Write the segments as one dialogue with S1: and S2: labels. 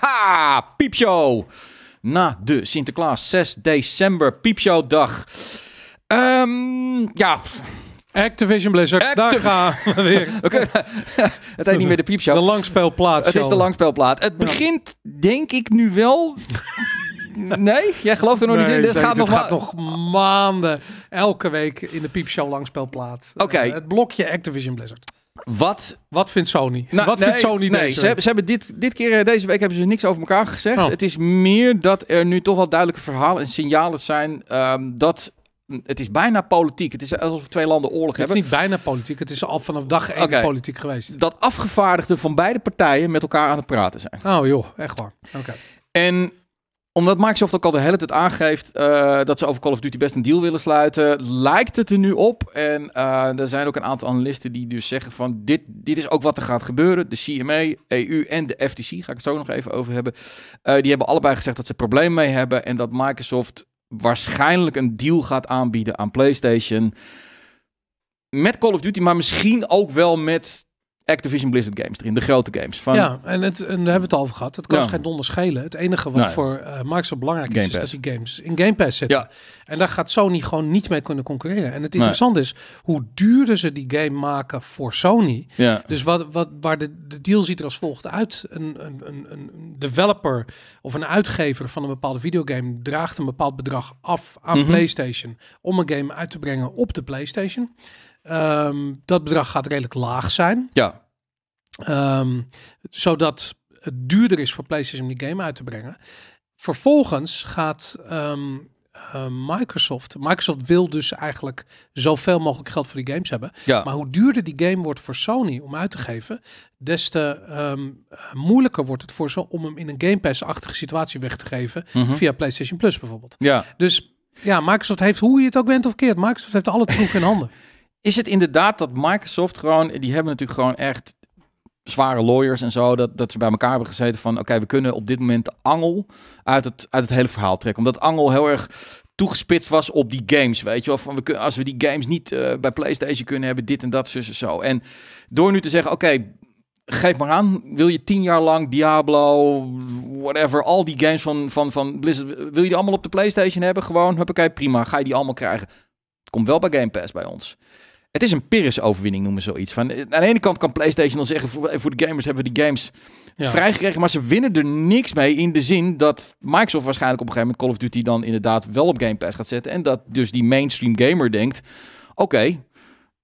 S1: Haha, piepshow. Na de Sinterklaas, 6 december, piepshowdag. Um, ja... Activision Blizzard, daar gaan we weer. Okay. het heet niet meer de piepshow. De langspelplaat. Het is de langspelplaat. Het begint, denk ik, nu wel... Nee? Jij gelooft er nog niet in? Het gaat, nog, gaat nog
S2: maanden elke week in de piepshow langspelplaat. Oké. Eh, het blokje Activision Blizzard. Wat? Wat vindt Sony? Nou, wat vindt Sony nee, deze? Ze hebben, ze
S1: hebben dit, dit keer, eh, deze week hebben ze niks over elkaar gezegd. Oh. Het is meer dat er nu toch wel duidelijke verhalen en signalen zijn ehm, dat het is bijna politiek. Het is alsof twee landen oorlog hebben. Het is niet bijna politiek. Het is al vanaf dag één politiek geweest. Dat afgevaardigden van beide partijen met elkaar aan het praten zijn. Oh
S2: joh, echt waar. Oké.
S1: En omdat Microsoft ook al de hele tijd aangeeft eh, dat ze over Call of Duty best een deal willen sluiten, lijkt het er nu op. En eh, er zijn ook een aantal analisten die dus zeggen van dit, dit is ook wat er gaat gebeuren. De CMA, EU en de FTC, ga ik het zo nog even over hebben. Eh, die hebben allebei gezegd dat ze problemen mee hebben en dat Microsoft waarschijnlijk een deal gaat aanbieden aan PlayStation. Met Call of Duty, maar misschien ook wel met Activision Blizzard games erin, de grote games. Van... Ja,
S2: en, het, en daar hebben we het al over gehad. Het kan geen donder schelen. Het enige wat voor uh, Microsoft belangrijk is, is dat die games in Game Pass zitten. Ja. En daar gaat Sony gewoon niet mee kunnen concurreren. En het interessante is, hoe duurder ze die game maken voor Sony. Ja. Dus wat, wat, waar de, de deal ziet er als volgt uit. Een, een, een, een developer of een uitgever van een bepaalde videogame draagt een bepaald bedrag af aan mhm. PlayStation om een game uit te brengen op de PlayStation. Ehm, dat bedrag gaat redelijk laag zijn. Ja. Ehm, zodat het duurder is voor PlayStation om die game uit te brengen. Vervolgens gaat ehm, eh, Microsoft. Microsoft wil dus eigenlijk zoveel mogelijk geld voor die games hebben. Ja. Maar hoe duurder die game wordt voor Sony om uit te geven, des te moeilijker wordt het voor ze om hem in een Game Pass-achtige situatie weg te geven. Mhm. Via PlayStation Plus bijvoorbeeld. Ja. Dus ja, Microsoft heeft, hoe je het ook bent of keert, Microsoft heeft alle troef in handen
S1: is het inderdaad dat Microsoft gewoon, die hebben natuurlijk gewoon echt zware lawyers en zo, dat, dat ze bij elkaar hebben gezeten van, oké, we kunnen op dit moment de angel uit het, uit het hele verhaal trekken. Omdat angel heel erg toegespitst was op die games, weet je wel. Van we kunnen, als we die games niet eh, bij PlayStation kunnen hebben, dit en dat, zus en zo. En door nu te zeggen, oké, geef maar aan, wil je tien jaar lang Diablo, whatever, al die games van, van, van Blizzard, wil je die allemaal op de PlayStation hebben? Gewoon, oké, prima, ga je die allemaal krijgen. Komt wel bij Game Pass bij ons. Het is een Pyrrhus-overwinning, noemen ze zoiets. Van, eh, aan de ene kant kan PlayStation dan zeggen: voor, voor de gamers hebben we die games vrijgekregen. Maar ze winnen er niks mee in de zin dat Microsoft waarschijnlijk op een gegeven moment Call of Duty dan inderdaad wel op Game Pass gaat zetten. En dat dus die mainstream gamer denkt: oké,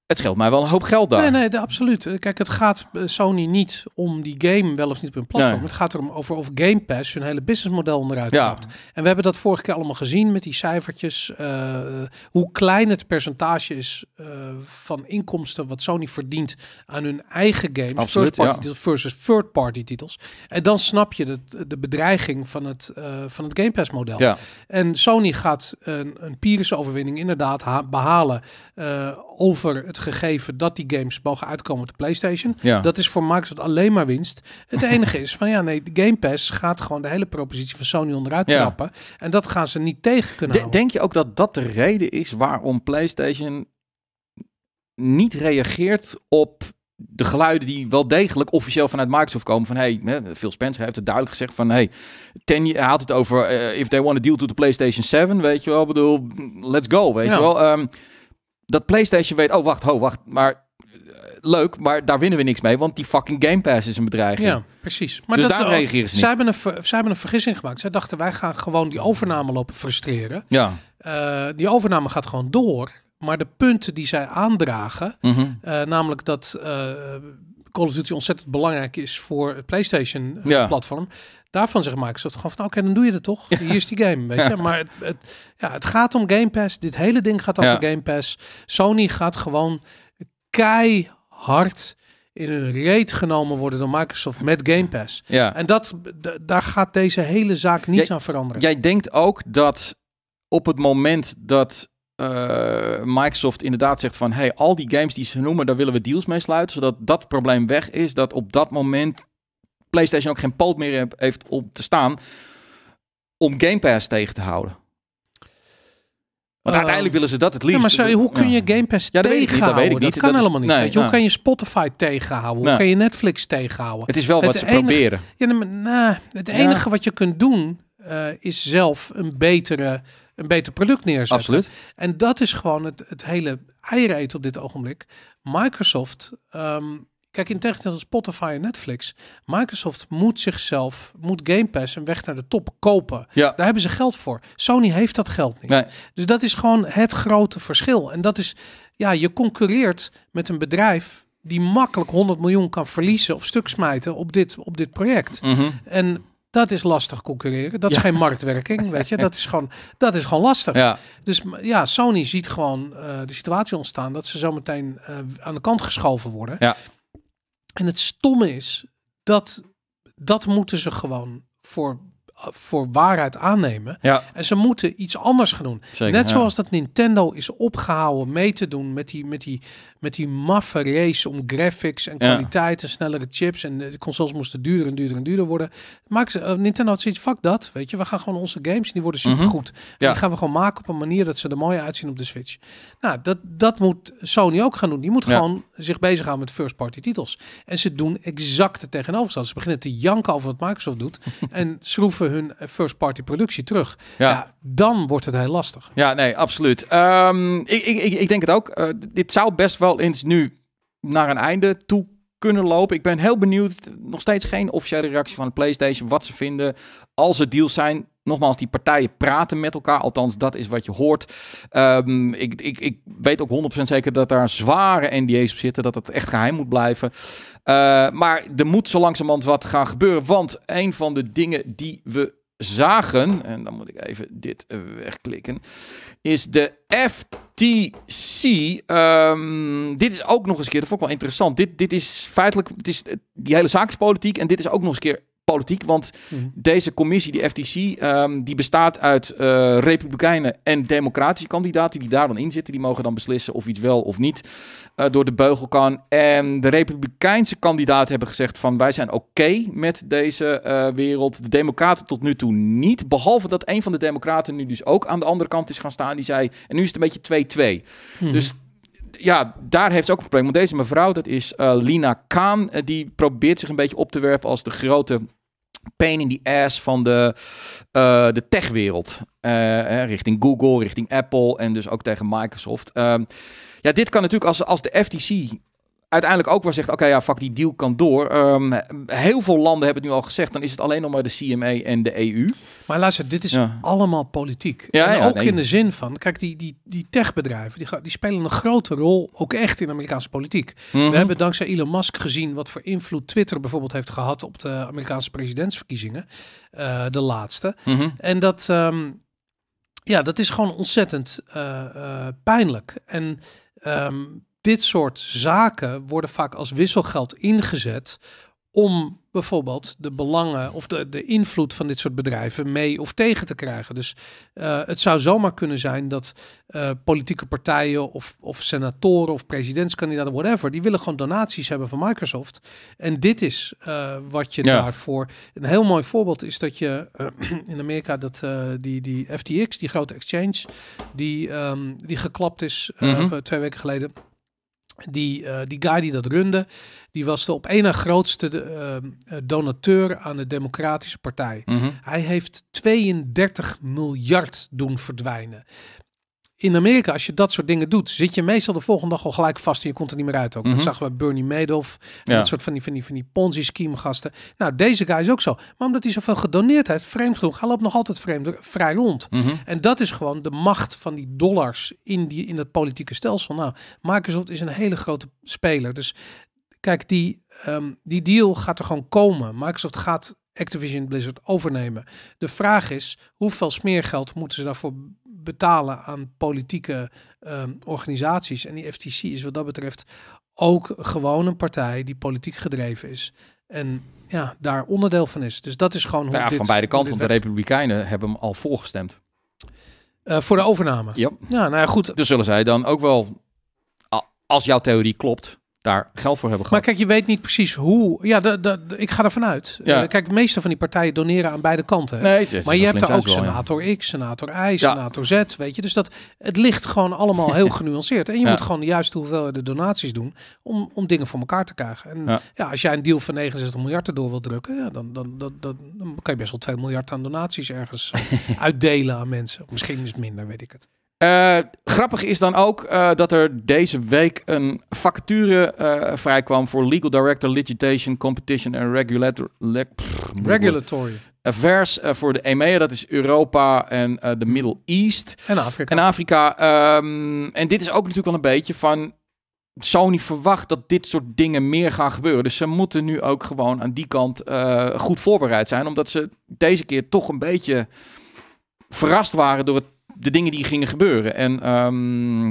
S1: het scheelt mij wel een hoop geld daar. Nee,
S2: nee, de, absoluut. Eh, kijk, het gaat eh, Sony niet om die game wel of niet op hun platform. Het gaat erom over of Game Pass hun hele businessmodel onderuit ja. Gaat. En we hebben dat vorige keer allemaal gezien met die cijfertjes. Eh, hoe klein het percentage is van inkomsten wat Sony verdient aan hun eigen games. first party versus third party titels. En dan snap je de, de bedreiging van het, uh, van het Game Pass model. Ja. En Sony gaat een, een overwinning inderdaad behalen over het gegeven dat die games mogen uitkomen op de PlayStation. Ja. Dat is voor Microsoft alleen maar winst. Het enige is van ja, nee, de Game Pass gaat gewoon de hele propositie van Sony onderuit ja. trappen. En dat gaan ze niet tegen kunnen. De, denk je ook dat
S1: dat de reden is waarom PlayStation niet reageert op de geluiden die wel degelijk officieel vanuit Microsoft komen van hey, Phil Spencer heeft het duidelijk gezegd van hey, ten, hij had het over eh, if they want a deal to the PlayStation 7, weet je wel, bedoel, let's go, weet ja. je wel. Ehm, dat PlayStation weet, oh wacht, ho, wacht, maar eh, leuk, maar daar winnen we niks mee, want die fucking Game Pass is een bedreiging. Ja, precies. Maar dus dat daar eh, reageren ze niet. Zij hebben,
S2: een, zij hebben een vergissing gemaakt. Zij dachten, wij gaan gewoon die overname lopen frustreren. Ja. Eh, die overname gaat gewoon door, maar de punten die zij aandragen, mhm. namelijk dat... Uh, Call of Duty ontzettend belangrijk is voor het PlayStation-platform. Ja. Daarvan zegt Microsoft gewoon van, oké, dan doe je het toch. Hier is die game, weet je. Maar het, ja, het gaat om Game Pass. Dit hele ding gaat over Game Pass. Sony gaat gewoon keihard in een reet genomen worden door Microsoft met Game Pass. Ja. En dat, daar gaat deze hele zaak niet aan veranderen.
S1: Jij denkt ook dat op het moment dat eh, Microsoft inderdaad zegt van... hey, al die games die ze noemen, daar willen we deals mee sluiten... zodat dat probleem weg is, dat op dat moment PlayStation ook geen poot meer heeft om te staan om Game Pass tegen te houden. Want ehm, uiteindelijk willen ze dat het liefst. Ja, maar hoe kun je
S2: Game Pass ja, tegenhouden? Dat, weet ik niet. dat, kan helemaal niet. Hoe nou. kan je Spotify tegenhouden? Hoe kan je Netflix tegenhouden? Het is wel wat ze proberen. Ja, nou, het enige wat je kunt doen eh, is zelf een, betere, een beter product neerzetten. Absoluut. En dat is gewoon het, het hele eieren op dit ogenblik. Microsoft ehm, Kijk, in tegenstelling tot Spotify en Netflix, Microsoft moet zichzelf, moet Game Pass een weg naar de top kopen. Ja. Daar hebben ze geld voor. Sony heeft dat geld niet. Dus dat is gewoon het grote verschil. En dat is, ja, je concurreert met een bedrijf die makkelijk 100 miljoen kan verliezen of stuk smijten op dit, op dit project. Mhm. En dat is lastig concurreren. Dat is geen marktwerking, weet je. Dat is gewoon, dat is gewoon lastig. Ja. Dus ja, Sony ziet gewoon eh, de situatie ontstaan dat ze zometeen uh, eh, aan de kant geschoven worden. Ja. En het stomme is, dat, dat moeten ze gewoon voor voor waarheid aannemen. Ja. En ze moeten iets anders gaan doen. Net zoals dat Nintendo is opgehouden mee te doen met die, met die, met die maffe race om graphics en kwaliteit en snellere chips. En de consoles moesten duurder en duurder en duurder worden. Maakt ze, eh, Nintendo had zoiets, fuck dat, weet je. We gaan gewoon onze games, die worden mhm. supergoed. goed. Die gaan we gewoon maken op een manier dat ze er mooi uitzien op de Switch. Nou, dat, dat moet Sony ook gaan doen. Die moet gewoon zich bezighouden met first party titels. En ze doen exact het tegenovergestelde. Ze beginnen te janken over wat Microsoft doet. en schroeven hun first party productie terug. Ja. dan wordt het heel lastig.
S1: Ja, nee, absoluut. Ehm, ik, ik, ik, denk het ook. Eh, dit zou best wel eens nu naar een einde toe kunnen lopen. Ik ben heel benieuwd. Nog steeds geen officiële reactie van de PlayStation. Wat ze vinden. Als het deals zijn. Nogmaals, die partijen praten met elkaar. Althans, dat is wat je hoort. Ehm, ik, ik, ik weet ook 100% zeker dat daar zware NDA's op zitten. Dat het echt geheim moet blijven. Eh, maar er moet zo langzamerhand wat gaan gebeuren. Want een van de dingen die we zagen, en dan moet ik even dit eh, wegklikken, is de FTC. Ehm, dit is ook nog eens een keer, dat vond ik wel interessant. Dit, dit is feitelijk, het is, die hele zaak en dit is ook nog eens een keer politiek. Want mhm. deze commissie, de FTC, ehm, die bestaat uit eh, republikeinen en democratische kandidaten die daar dan in zitten. Die mogen dan beslissen of iets wel of niet eh, door de beugel kan. En de republikeinse kandidaten hebben gezegd van wij zijn oké met deze eh, wereld. De democraten tot nu toe niet. Behalve dat een van de democraten nu dus ook aan de andere kant is gaan staan. Die zei, en nu is het een beetje 2-2. Mhm. Dus ja, daar heeft ze ook een probleem. Want deze mevrouw, dat is Lina Kaan, die probeert zich een beetje op te werpen als de grote pain in the ass van de, uh, de techwereld. Eh, richting Google, richting Apple en dus ook tegen Microsoft. Ehm, ja, dit kan natuurlijk als, als de FTC uiteindelijk ook wel zegt: oké, ja, fuck, die deal kan door. Ehm, heel veel landen hebben het nu al gezegd. Dan is het alleen nog maar de CME en de EU. Maar luister, dit is
S2: allemaal politiek. Ja, ook in de zin van: kijk, die, die, die techbedrijven die, die spelen een grote rol. Ook echt in Amerikaanse politiek. Mhm. We hebben dankzij Elon Musk gezien wat voor invloed Twitter bijvoorbeeld heeft gehad op de Amerikaanse presidentsverkiezingen. Eh, de laatste. Mhm. En dat. Um, ja, dat is gewoon ontzettend eh, eh, pijnlijk. En um, dit soort zaken worden vaak als wisselgeld ingezet om bijvoorbeeld de belangen of de, de invloed van dit soort bedrijven mee of tegen te krijgen. Dus eh, het zou zomaar kunnen zijn dat eh, politieke partijen of, of senatoren of presidentskandidaten, whatever, die willen gewoon donaties hebben van Microsoft. En dit is eh, wat je daarvoor. Een heel mooi voorbeeld is dat je in Amerika dat die, die FTX, die grote exchange, die, ehm, die geklapt is mm twee weken geleden die, eh, die guy die dat runde, die was de op één na grootste eh, eh, donateur aan de Democratische Partij. Mhm. Hij heeft 32 miljard doen verdwijnen in Amerika, als je dat soort dingen doet, zit je meestal de volgende dag al gelijk vast en je komt er niet meer uit. Ook mm dat mhm. zagen we Bernie Madoff en dat soort van die, van die, van die Ponzi-scheme gasten. Nou, deze guy is ook zo. Maar omdat hij zoveel gedoneerd heeft, vreemd genoeg, hij loopt nog altijd vreemd, vrij rond. Mhm. En dat is gewoon de macht van die dollars in, die, in dat politieke stelsel. Nou, Microsoft is een hele grote speler. Dus kijk, die, ehm, die deal gaat er gewoon komen. Microsoft gaat Activision Blizzard overnemen. De vraag is, hoeveel smeergeld moeten ze daarvoor betalen aan politieke ehm, organisaties. En die FTC is wat dat betreft ook gewoon een partij die politiek gedreven is. En ja, daar onderdeel van is. Dus dat is gewoon hoe ja, Van beide kanten, want de
S1: Republikeinen hebben hem al voorgestemd.
S2: Eh, voor de overname?
S1: Ja. Nou ja, goed. Dus zullen zij dan ook wel, als jouw theorie klopt, daar geld voor hebben gehad. Maar
S2: kijk, je weet niet precies hoe. Ja, de, de, ik ga ervan uit. Ja. Eh, kijk, de meeste van die partijen doneren aan beide kanten. Nee, maar je hebt daar ook senator X, senator Y, senator Z. Weet je, dus dat het ligt gewoon allemaal heel genuanceerd. En je moet gewoon de juiste hoeveelheid donaties doen om, om dingen voor elkaar te krijgen. En ja. als jij een deal van 69 miljard door wil drukken, ja, dan, dan, dan, kan je best wel 2 miljard aan donaties ergens uitdelen aan mensen. Misschien is het minder, weet ik het.
S1: Eh, grappig is dan ook eh, dat er deze week een vacature eh, vrijkwam voor Legal Director Litigation Competition en Regulator, Regulatory Affairs voor de EMEA. Dat is Europa en de Middle East. En Afrika. En, Afrika ehm, en dit is ook natuurlijk al een beetje van... Sony verwacht dat dit soort dingen meer gaan gebeuren. Dus ze moeten nu ook gewoon aan die kant goed voorbereid zijn. Omdat ze deze keer toch een beetje verrast waren door het de dingen die gingen gebeuren. En ehm,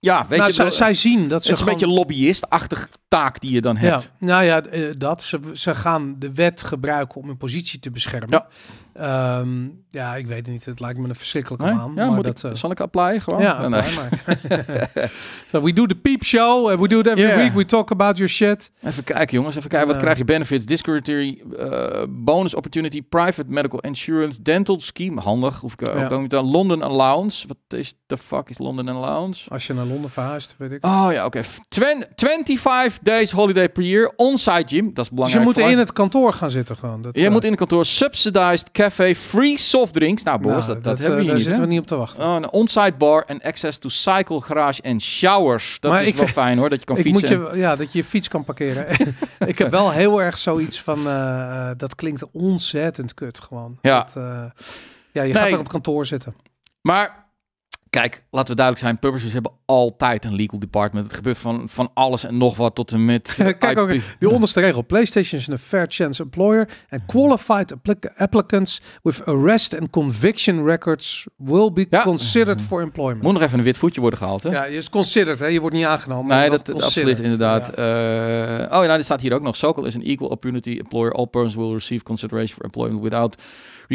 S1: ja, weet nou, je, de, zij zien dat ze. Het is een beetje lobbyistachtig taak die je dan hebt. Ja,
S2: nou ja, eh, dat. Ze, ze gaan de wet gebruiken om hun positie te beschermen. Ehm, ja, ik weet het niet. Het lijkt me een verschrikkelijke nee? Ja, maar dat, ik, uh, zal ik gewoon? Ja, so we do the peep show. and we do it every week. We talk
S1: about your shit. Even kijken jongens. Even kijken. Wat krijg je? Benefits, discretionary, eh, bonus opportunity, private medical insurance, dental scheme. Handig. Hoef ik eh, ook niet aan. London allowance. Wat is de fuck is London allowance?
S2: Als je naar Londen verhuist, weet ik. Oh
S1: ja, oké. Okay. 25 days holiday per year. On-site gym. Dat is dus belangrijk. je moet in
S2: het kantoor gaan zitten gewoon. Dat,
S1: je moet in het kantoor. Subsidized café, free soft Nou, nou, dat, dat, dat, hebben we eh, hier daar niet. zitten we niet op te wachten. Oh, een onsite bar en access to cycle garage en showers. Dat is wel fijn hoor, dat je kan ik fietsen. Moet
S2: je, ja, dat je je fiets kan parkeren. ik heb wel heel erg zoiets van, eh, eh, dat klinkt ontzettend kut gewoon. Ja, dat, ja je gaat er op kantoor zitten.
S1: Maar Kijk, laten we duidelijk zijn, publishers hebben altijd een legal department. Het gebeurt van, van alles en nog wat tot en met... Kijk ook,
S2: die onderste regel. PlayStation is een fair chance employer and qualified applicants with arrest and conviction records will be considered for
S1: employment. Moet nog even een wit voetje worden gehaald, hè? Ja, je is considered, hè? Je wordt niet aangenomen. Nee, dat absoluut, inderdaad. Eh, oh, nou, er staat hier ook nog. Sokol is an equal opportunity employer. All persons will receive consideration for employment without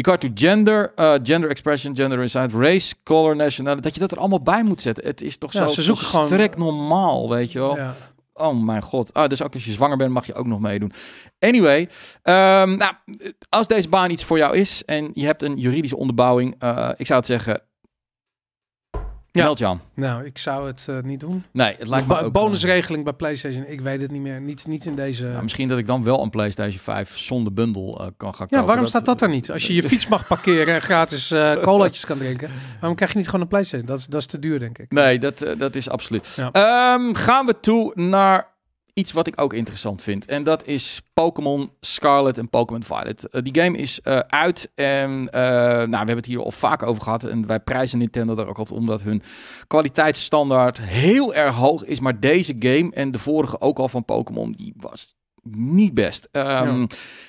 S1: Regard to gender, uh, gender expression, gender inside, race, color, nationality. Dat je dat er allemaal bij moet zetten. Het is toch zo ze normaal, weet je wel. Oh mijn god. Ah, dus ook als je zwanger bent mag je ook nog meedoen. Anyway, ehm, nou, als deze baan iets voor jou is en je hebt een juridische onderbouwing, eh, ik zou het zeggen,
S2: ja. Meld Jan. Nou, ik zou het eh, niet doen. Nee, het lijkt me ook... Bonusregeling bij PlayStation, ik weet het niet meer. Niet, niet in deze... Nou, misschien
S1: dat ik dan wel een PlayStation 5 zonder bundel eh, kan gaan kopen. Ja, waarom staat dat er niet? Als je je fiets
S2: mag parkeren en gratis uh, colaatjes kan drinken, waarom krijg je niet gewoon een PlayStation? Dat is, dat is te duur, denk ik.
S1: Nee, dat, dat is absoluut. Ehm, gaan we toe naar iets wat ik ook interessant vind. En dat is Pokémon Scarlet en Pokémon Violet. Eh, die game is eh, uit. En uh, nou, we hebben het hier al vaak over gehad. En wij prijzen Nintendo daar ook altijd omdat hun kwaliteitsstandaard heel erg hoog is. Maar deze game en de vorige ook al van Pokémon, die was niet best. Ehm,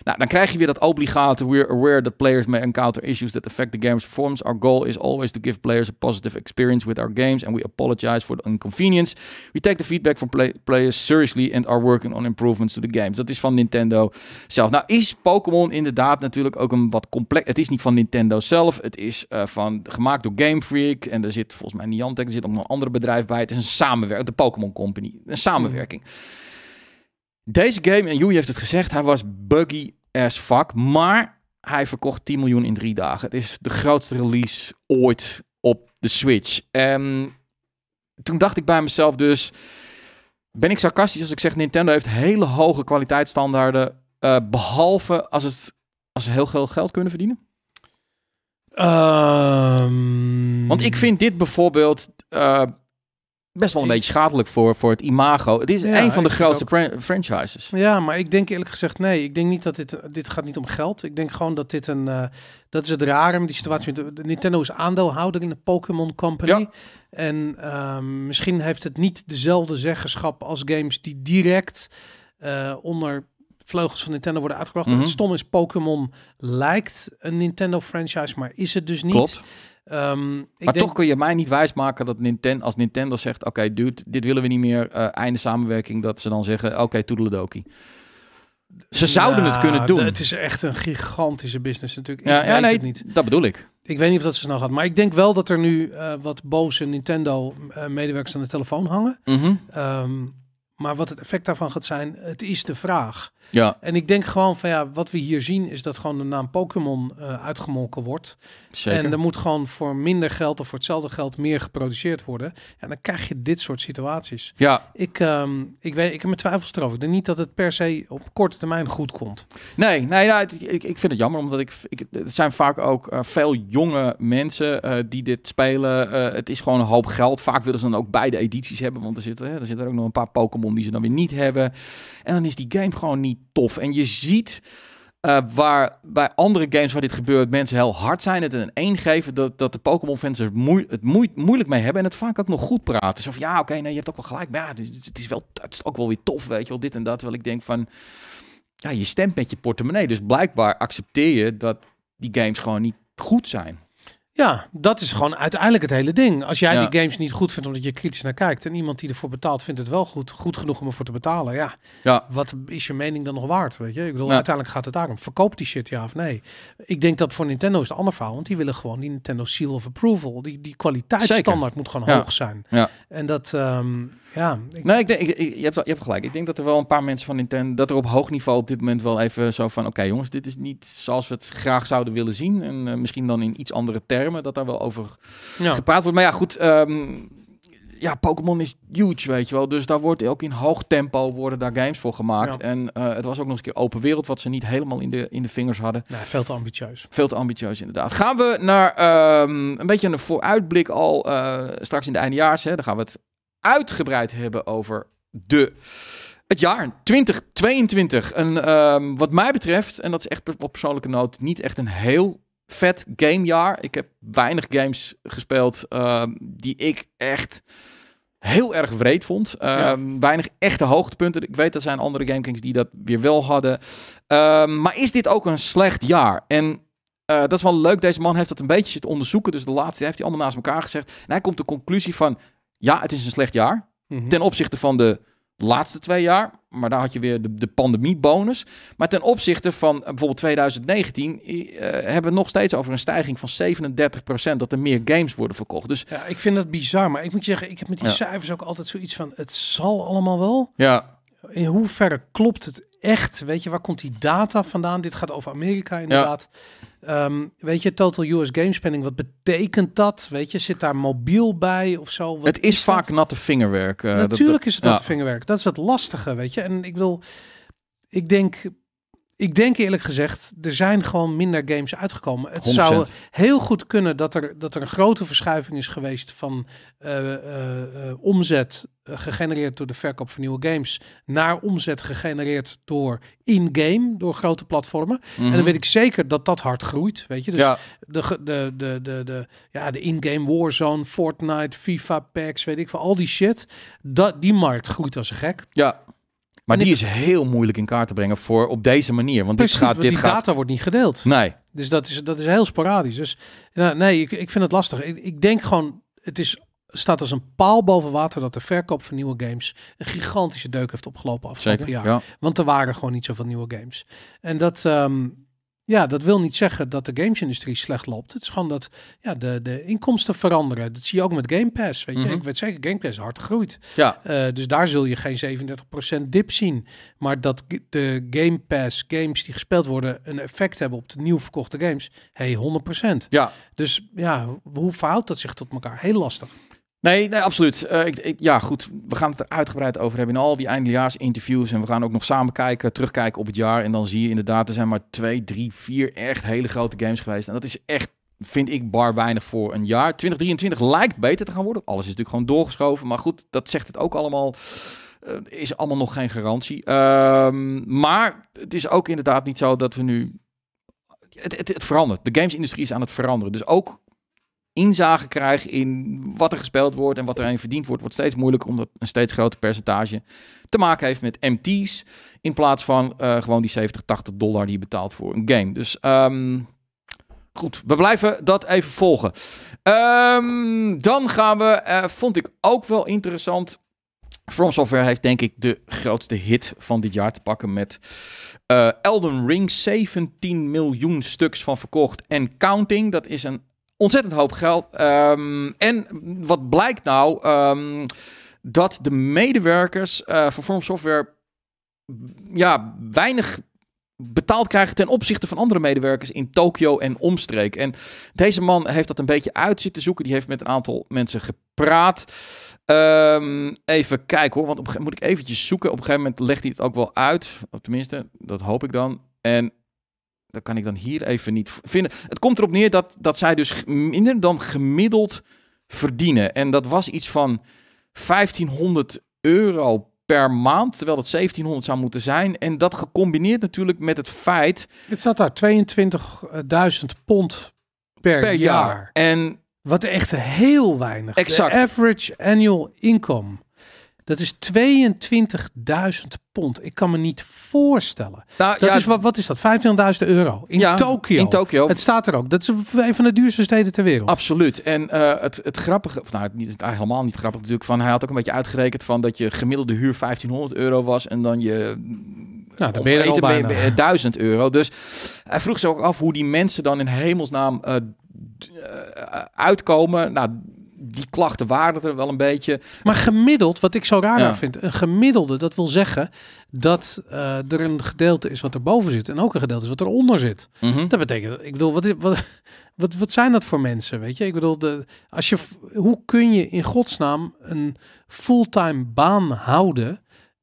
S1: nou, dan krijg je weer dat obligate. We're aware that players may encounter issues that affect the game's performance. Our goal is always to give players a positive experience with our games, and we apologize for the inconvenience. We take the feedback from players seriously and are working on improvements to the games. Dat is van Nintendo zelf. Nou, is Pokémon inderdaad natuurlijk ook een wat complex. Het is niet van Nintendo zelf. Het is eh, van gemaakt door Game Freak. En er zit volgens mij Niantic, er zit ook nog een ander bedrijf bij. Het is een samenwerking. De Pokémon Company. Een samenwerking. Deze game, en Joey heeft het gezegd, hij was buggy as fuck. Maar hij verkocht 10 miljoen in drie dagen. Het is de grootste release ooit op de Switch. En ehm, toen dacht ik bij mezelf dus... Ben ik sarcastisch als ik zeg... Nintendo heeft hele hoge kwaliteitsstandaarden... Uh, behalve als, het, als ze heel veel geld kunnen verdienen? Ehm. Want ik vind dit bijvoorbeeld... Eh, best wel een beetje schadelijk voor, voor het imago. Het is een van de grootste franchises.
S2: Ja, maar ik denk eerlijk gezegd nee. Ik denk niet dat dit... Dit gaat niet om geld. Ik denk gewoon dat dit een... Uh, dat is het rare met die situatie. Nintendo is aandeelhouder in de Pokémon Company. En ehm, misschien heeft het niet dezelfde zeggenschap als games die direct eh, onder vleugels van Nintendo worden uitgebracht. Mhm. Het stom is, Pokémon lijkt een Nintendo franchise, maar is het dus niet. Ehm, maar toch kun
S1: je mij niet wijsmaken dat Nintendo, als Nintendo zegt: Oké, dude, dit willen we niet meer, eh, einde samenwerking, dat ze dan zeggen: Oké, okay, toedeledokie. Ze zouden het nou, kunnen doen. Het
S2: is echt een gigantische business natuurlijk. Ik ja, nee, het niet. dat bedoel ik. Ik weet niet of dat ze snel gaat. Maar ik denk wel dat er nu eh, wat boze Nintendo-medewerkers eh, aan de telefoon hangen. Mhm. Ehm, maar wat het effect daarvan gaat zijn, het is de vraag. Ja. En ik denk gewoon van ja, wat we hier zien is dat gewoon de naam Pokémon eh, uitgemolken wordt. Zeker. En er moet gewoon voor minder geld of voor hetzelfde geld meer geproduceerd worden. En dan krijg je dit soort situaties. Ja. Ik, ehm, ik, weet, ik heb mijn twijfels erover. Ik denk niet dat het per se op korte termijn goed komt.
S1: Nee, nee ja, ik, ik vind het jammer, omdat ik, ik het zijn vaak ook eh, veel jonge mensen eh, die dit spelen. het is gewoon een hoop geld. Vaak willen ze dan ook beide edities hebben, want er zitten, hè, er zitten ook nog een paar Pokémon die ze dan weer niet hebben. En dan is die game gewoon niet tof. En je ziet eh, waar bij andere games waar dit gebeurt, mensen heel hard zijn, het een één geven, dat, dat de Pokémon-fans er moe, het moeilijk mee hebben en het vaak ook nog goed praten. Zo van ja, oké, nee, je hebt ook wel gelijk, maar ja, dus, dus het, is wel, het is ook wel weer tof, weet je wel, dit en dat. Wel ik denk van, ja, je stemt met je portemonnee, dus blijkbaar accepteer je dat die games gewoon niet goed zijn. Ja, dat is gewoon uiteindelijk het hele ding. Als jij die
S2: games niet goed vindt omdat je kritisch naar kijkt en iemand die ervoor betaalt vindt het wel goed, goed genoeg om ervoor te betalen, ja. ja. Wat is je mening dan nog waard, weet je? Ik bedoel, uiteindelijk gaat het daarom. Verkoopt die shit ja of nee? Ik denk dat voor Nintendo is het ander verhaal, want die willen gewoon die Nintendo Seal of Approval. Die, die kwaliteitsstandaard moet gewoon hoog zijn. Ja. En dat, um, ja. Ik... Nee,
S1: ik denk, je, hebt, je hebt gelijk. Ik denk dat er wel een paar mensen van Nintendo, dat er op hoog niveau op dit moment wel even zo van, oké jongens, dit is niet zoals we het graag zouden willen zien. En eh, misschien dan in iets andere termen dat daar wel over gepraat wordt. Maar ja, goed, um, ja, Pokémon is huge, weet je wel. Dus daar wordt ook in hoog tempo worden daar games voor gemaakt. En eh, het was ook nog eens een keer open wereld, wat ze niet helemaal in de, in de vingers hadden. Ja, veel te ambitieus. Veel te ambitieus, inderdaad. Gaan we naar ehm, een beetje een vooruitblik al eh, straks in de eindejaars. Hè, dan gaan we het uitgebreid hebben over de het jaar 2022. En ehm, wat mij betreft, en dat is echt op persoonlijke noot, niet echt een heel vet gamejaar. Ik heb weinig games gespeeld ehm, die ik echt heel erg wreed vond. Ehm, weinig echte hoogtepunten. Ik weet dat zijn andere GameKings die dat weer wel hadden. Ehm, maar is dit ook een slecht jaar? En eh, dat is wel leuk. Deze man heeft dat een beetje zitten onderzoeken. Dus de laatste heeft hij allemaal naast elkaar gezegd. En hij komt de conclusie van... Ja, het is een slecht jaar. Mhm. Ten opzichte van de laatste twee jaar. Maar daar had je weer de, de pandemiebonus. Maar ten opzichte van eh, bijvoorbeeld 2019 eh, hebben we nog steeds over een stijging van 37% dat er meer games worden verkocht. Dus ja, ik vind dat
S2: bizar. Maar ik moet je zeggen, ik heb met die cijfers ook altijd zoiets van: het zal allemaal wel.
S1: Ja. In
S2: hoeverre klopt het echt, weet je, waar komt die data vandaan? Dit gaat over Amerika inderdaad. Ehm, weet je, total US game spending, wat betekent dat? Weet je, zit daar mobiel bij of zo?
S1: het is, vaak natte vingerwerk. Eh, Natuurlijk is het natte ja.
S2: vingerwerk. Dat is het lastige, weet je. En ik wil, ik denk, ik denk eerlijk gezegd, er zijn gewoon minder games uitgekomen. Het zou heel goed kunnen dat er, dat er een grote verschuiving is geweest van eh, eh, eh, omzet uh, gegenereerd door de verkoop van nieuwe games naar omzet gegenereerd door in-game, door grote platformen. En dan mhm. weet ik zeker dat dat hard groeit, weet je. Dus ja. de, de, de, de, de, ja, de in-game Warzone, Fortnite, FIFA packs, weet ik veel. al die shit. Dat, die markt groeit als een gek.
S1: Ja. Maar die is heel moeilijk in kaart te brengen voor op deze manier. Want Precies, dit gaat, dit die data wordt niet gedeeld. Nee.
S2: Dus dat is, dat is heel sporadisch. Dus nou, nee, ik, ik vind het lastig. Ik, ik denk gewoon, het is, staat als een paal boven water dat de verkoop van nieuwe games een gigantische deuk heeft opgelopen afgelopen jaar. Want er waren gewoon niet zoveel nieuwe games. En dat, ehm, ja, dat wil niet zeggen dat de gamesindustrie slecht loopt. Het is gewoon dat ja, de, de inkomsten veranderen. Dat zie je ook met Game Pass. Weet je? Mhm. Ik weet zeker, Game Pass hard groeit. Ja. Eh, dus daar zul je geen 37% dip zien. Maar dat de Game Pass games die gespeeld worden een effect hebben op de nieuw verkochte games, hey, 100%. Ja. Dus ja, hoe verhoudt dat zich tot elkaar? Heel lastig.
S1: Nee, nee, absoluut. Eh, ik, ja, goed. We gaan het er uitgebreid over hebben in al die eindejaarsinterviews. En we gaan ook nog samen kijken, terugkijken op het jaar. En dan zie je inderdaad, er zijn maar twee, drie, vier echt hele grote games geweest. En dat is echt, vind ik, bar weinig voor een jaar. 2023 lijkt beter te gaan worden. Alles is natuurlijk gewoon doorgeschoven. Maar goed, dat zegt het ook allemaal. Eh, is allemaal nog geen garantie. Ehm, maar het is ook inderdaad niet zo dat we nu het, het, het, verandert. De gamesindustrie is aan het veranderen. Dus ook inzage krijg in wat er gespeeld wordt en wat erin verdiend wordt, wordt steeds moeilijker omdat een steeds groter percentage te maken heeft met MT's in plaats van eh, gewoon die 70, 80 dollar die je betaalt voor een game. Dus ehm, goed, we blijven dat even volgen. Ehm, dan gaan we, eh, vond ik ook wel interessant. From Software heeft denk ik de grootste hit van dit jaar te pakken met eh, Elden Ring. 17 miljoen stuks van verkocht en counting. Dat is een ontzettend hoop geld. Ehm, en wat blijkt nou? Ehm, dat de medewerkers eh, van Form Software ja, weinig betaald krijgen ten opzichte van andere medewerkers in Tokio en omstreek. En deze man heeft dat een beetje uit zitten zoeken. Die heeft met een aantal mensen gepraat. Ehm, even kijken hoor, want op, moet ik eventjes zoeken. Op een gegeven moment legt hij het ook wel uit. Op tenminste, dat hoop ik dan. En dat kan ik dan hier even niet vinden. Het komt erop neer dat, dat zij dus minder dan gemiddeld verdienen. En dat was iets van 1500 euro per maand, terwijl dat 1700 zou moeten zijn. En dat gecombineerd natuurlijk met het feit... Het staat daar 22.000 pond per, jaar. En... Wat echt heel weinig. Exact.
S2: average annual income. Dat is 22.000 pond. Ik kan me niet voorstellen. Nou, dat ja, is, wat, wat is dat? 15.000 euro
S1: in ja, Tokio. In Tokio. Het staat er ook. Dat is een van de duurste steden ter wereld. Absoluut. En eh, het, het grappige, of nou het, niet, helemaal niet grappig natuurlijk, van hij had ook een beetje uitgerekend van dat je gemiddelde huur 1500 euro was en dan je nou, dan ben je 1000 eh, euro. Dus hij vroeg zich ook af hoe die mensen dan in hemelsnaam eh, uitkomen. Nou, die klachten waren er wel een beetje. Maar gemiddeld, wat ik zo raar vind, een gemiddelde, dat wil zeggen
S2: dat eh, er een gedeelte is wat erboven zit en ook een gedeelte is wat eronder zit. Mhm. Dat betekent, ik bedoel, wat, wat, wat, wat zijn dat voor mensen? Weet je, ik bedoel, de, als je, hoe kun je in godsnaam een fulltime baan houden?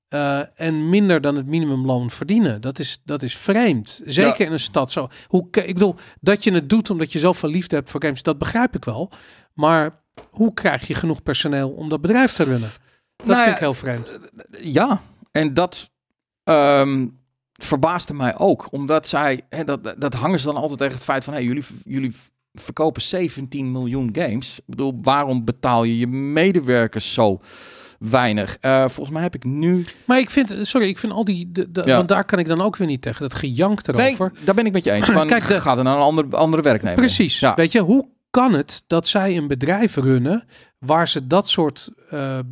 S2: Eh, en minder dan het minimumloon verdienen. Dat is, dat is vreemd. Zeker in een stad zo. Hoe, ik bedoel, dat je het doet omdat je zoveel liefde hebt voor games, dat begrijp ik wel. Maar hoe krijg je genoeg personeel om dat bedrijf te runnen? Dat nou vind
S1: ik heel vreemd. Ja, en dat um, verbaasde mij ook. Omdat zij, dat, dat hangen ze dan altijd tegen het feit van... Hey, jullie, jullie verkopen 17 miljoen games. Ik bedoel, waarom betaal je je medewerkers zo weinig? Eh, volgens mij heb ik nu... Maar ik vind, sorry, ik
S2: vind al die... De,
S1: Want daar kan ik dan ook weer niet tegen. Dat gejank erover. Nee, daar ben ik met je eens. Van, Kijk, de, gaat dan naar een andere, andere werknemer. Precies. Ja. Weet
S2: je, hoe kan het dat zij een bedrijf runnen waar ze dat soort eh, eh,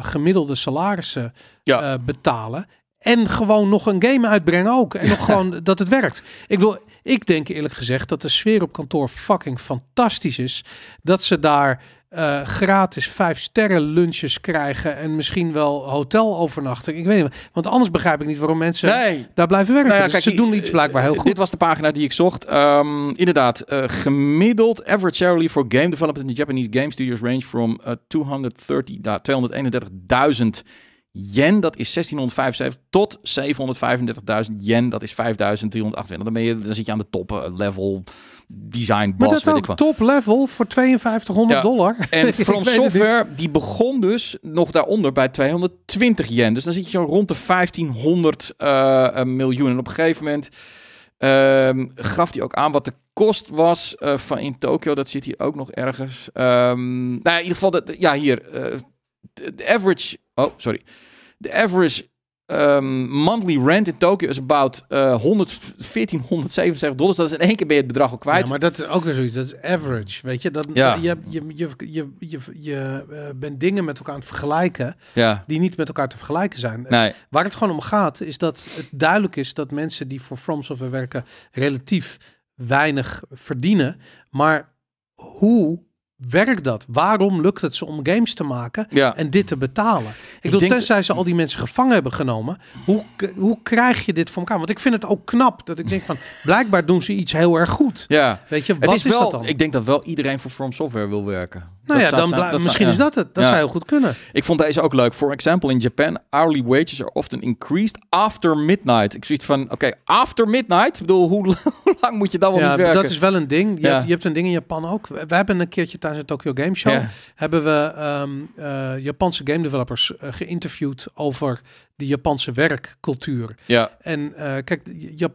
S2: gemiddelde salarissen eh, betalen? En gewoon nog een game uitbrengen ook. En nog gewoon dat het werkt. Ik wil, ik denk eerlijk gezegd dat de sfeer op kantoor fucking fantastisch is. Dat ze daar eh, gratis vijf sterren lunches krijgen en misschien wel hotelovernachting. Ik weet niet, want anders begrijp ik niet waarom mensen daar blijven werken. Nou dus ze doen iets
S1: blijkbaar eh, heel goed. Dit was de pagina die ik zocht. Ehm, inderdaad, eh, gemiddeld average salary for game development in Japanese game studios range from 230, 231.000 yen, dat is 1675 tot 735.000 yen, dat is 5.328. Dan, ben je, dan zit je aan de top level design boss, maar dat wat.
S2: top level voor 5200 dollar. En From Software,
S1: die begon dus nog daaronder bij 220 yen. Dus dan zit je zo rond de 1500 eh, eh, miljoen. En op een gegeven moment ehm, gaf hij ook aan wat de kost was eh, van in Tokio. Dat zit hier ook nog ergens. Um, nou, in ieder geval, dat, ja, hier. de average... Oh, sorry. De average um, monthly rent in Tokyo is about uh, eh, 1477 dollars. Dat is in één keer ben je het bedrag al kwijt. Ja, maar dat is ook weer zoiets. Dat is average, weet je. Dat, ja. je,
S2: je, je, je, je, je eh, bent dingen met elkaar aan het vergelijken ja. die niet met elkaar te vergelijken zijn. Nee. waar het gewoon om gaat is dat het duidelijk is dat mensen die voor From werken relatief weinig verdienen. Maar hoe werkt dat? Waarom lukt het ze om games te maken en dit te betalen? Ik, bedoel, tenzij ze al die mensen gevangen hebben genomen, hoe, hoe krijg je dit voor elkaar? Want ik vind het ook knap dat ik denk van, blijkbaar doen ze iets heel erg goed.
S1: Ja. Weet je, wat het is, wel, dat dan? Ik denk dat wel iedereen voor From Software wil werken. Nou ja, dan misschien is dat het. Dat zou heel goed kunnen. Ik vond deze ook leuk. For example, in Japan, hourly wages are often increased after midnight. Ik zoiets van, oké, after midnight? Ik bedoel, hoe, lang moet je dan wel ja, niet werken? dat is wel
S2: een ding. Je, hebt, je hebt een ding in Japan ook. We hebben een keertje tijdens de Tokyo Game Show, hebben we ehm, eh, Japanse game developers eh, geïnterviewd over de Japanse werkcultuur. Ja. En uh, kijk,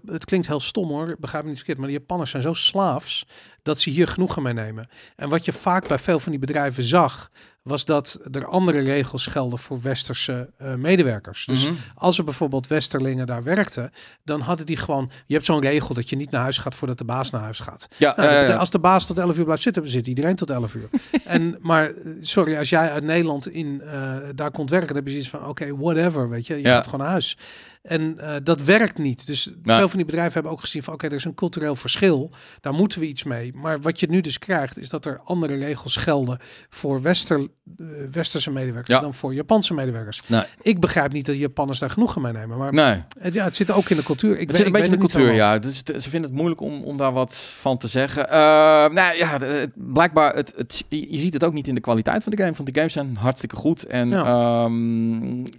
S2: het klinkt heel stom hoor, begrijp me niet verkeerd, maar de Japanners zijn zo slaafs dat ze hier genoegen mee nemen. En wat je vaak bij veel van die bedrijven zag, was dat er andere regels gelden voor westerse eh, medewerkers. Dus mhm. als er bijvoorbeeld westerlingen daar werkten, dan hadden die gewoon, je hebt zo'n regel dat je niet naar huis gaat voordat de baas naar huis gaat.
S1: Ja, nou, als
S2: de baas tot 11 uur blijft zitten, zit iedereen tot 11 uur. en, maar eh, sorry, als jij uit Nederland in, eh, daar komt werken, dan heb je zoiets van, oké, whatever, weet je, je gaat gewoon naar huis. En eh, dat werkt niet. Dus veel van die bedrijven hebben ook gezien van oké, er is een cultureel verschil. Daar moeten we iets mee. Maar wat je nu dus krijgt, is dat er andere regels gelden voor Wester, eh, westerse medewerkers dan voor Japanse medewerkers. Ik begrijp niet dat Japanners daar genoegen mee nemen. Maar nee. het, ja, het zit ook in de cultuur. Ik het weet, zit een beetje in de cultuur, ja.
S1: Dus ze vinden het moeilijk om, om daar wat van te zeggen. Uh, nou ja, blijkbaar, het, je ziet het ook niet in de kwaliteit van de game. Want de games zijn hartstikke goed. En ja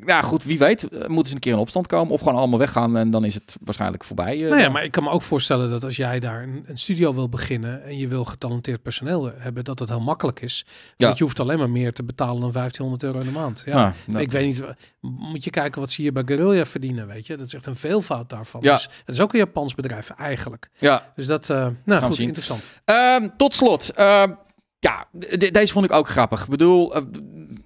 S1: ehm, goed, wie weet moeten ze een keer in opstand komen gewoon allemaal weggaan en dan is het waarschijnlijk voorbij. Eh, nou ja,
S2: maar ik kan me ook voorstellen dat als jij daar een, studio wil beginnen en je wil getalenteerd personeel hebben, dat dat heel makkelijk is. Ja. Want je hoeft alleen maar meer te betalen dan 1500 euro in de maand. Ja, nou, nou. ik weet niet, moet je kijken wat ze hier bij Guerrilla verdienen, weet je. Dat is echt een veelvoud daarvan. Ja. Dus, het is ook een Japans bedrijf eigenlijk. Ja.
S1: Dus dat, uh, nou goed, interessant. Ehm, tot slot, ehm, ja, deze vond ik ook grappig. Ik bedoel, eh,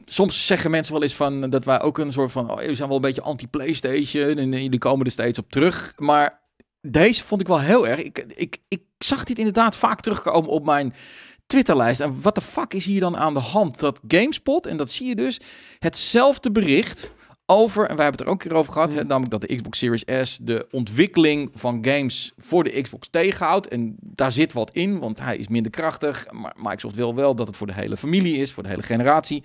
S1: soms zeggen mensen wel eens van dat wij ook een soort van. Oh, we zijn wel een beetje anti-PlayStation. En eh, jullie komen er steeds op terug. Maar deze vond ik wel heel erg. Ik, ik, ik zag dit inderdaad vaak terugkomen op mijn Twitterlijst. En wat de fuck is hier dan aan de hand? Dat GameSpot, en dat zie je dus, hetzelfde bericht over, en wij hebben het er ook een keer over gehad, hè, mm. namelijk dat de Xbox Series S de ontwikkeling van games voor de Xbox tegenhoudt. En daar zit wat in, want hij is minder krachtig. Maar Microsoft wil wel dat het voor de hele familie is, voor de hele generatie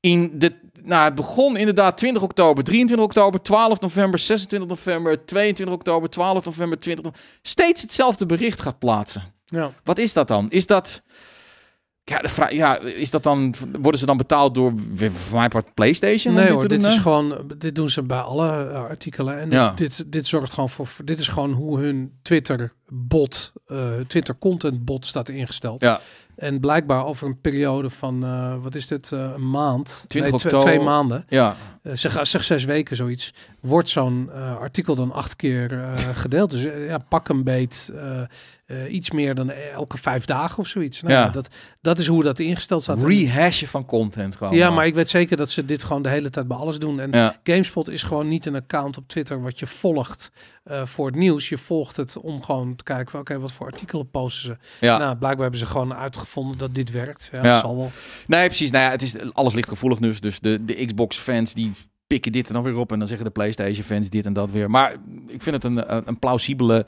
S1: in de, nou, het begon inderdaad 20 oktober, 23 oktober, 12 november, 26 november, 22 oktober, 12 november, 20 Steeds hetzelfde bericht gaat plaatsen. Ja. Wat is dat dan? Is dat... Ja, de vraag, ja, is dat dan, worden ze dan betaald door, voor mijn part, PlayStation? Nee hoor, dit, is
S2: gewoon, dit doen ze bij alle eh, artikelen. En ja. dit, dit zorgt gewoon voor, dit is gewoon hoe hun Twitter bot, eh, Twitter content bot staat ingesteld. Ja. En blijkbaar over een periode van, eh, wat is dit, eh, een maand? nee, twee maanden. Ja. Uh, zeg, ah, zeg zes weken zoiets. Wordt zo'n artikel dan acht keer gedeeld. Dus ja, pak een beet. Eh, iets meer dan eh, elke vijf dagen of zoiets. Nou, ja. dat, dat is hoe dat ingesteld staat. Rehashen van content gewoon. Ja, maar. ik weet zeker dat ze dit gewoon de hele tijd bij alles doen. En GameSpot is gewoon niet een account op Twitter wat je volgt eh, voor het nieuws. Je volgt het om gewoon te kijken van oké, wat voor artikelen posten ze. Ja. Nou, blijkbaar hebben ze gewoon uitgevonden dat dit werkt. Ja, ja. zal wel.
S1: Nee, precies. Nou ja, het is, alles ligt gevoelig dus. Dus de, de Xbox fans die pikken dit en dan weer op. En dan zeggen de PlayStation-fans dit en dat weer. Maar ik vind het een, een plausibele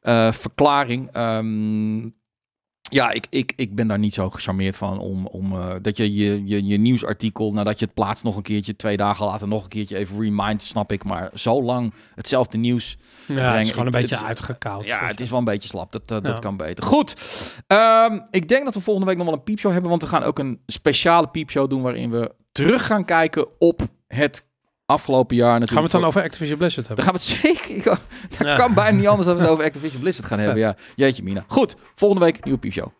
S1: eh, verklaring. Ehm, ja, ik, ik, ik ben daar niet zo gecharmeerd van. Om, om, eh, dat je je, je je nieuwsartikel, nadat je het plaatst, nog een keertje, twee dagen later, nog een keertje even remind, snap ik. Maar zo lang hetzelfde nieuws. Ja, het is gewoon een beetje uitgekoud. Ja, het is wel een beetje slap. Dat, dat kan beter. Goed. Ehm, ik denk dat we volgende week nog wel een piepshow hebben. Want we gaan ook een speciale piepshow doen waarin we terug gaan kijken op het afgelopen jaar natuurlijk... Gaan we het dan over Activision Blizzard hebben? Dan gaan we het zeker... Ik, dat kan bijna niet anders dan we het over Activision Blizzard gaan hebben. Ja. Jeetje mina. Goed, volgende week nieuwe piepshow.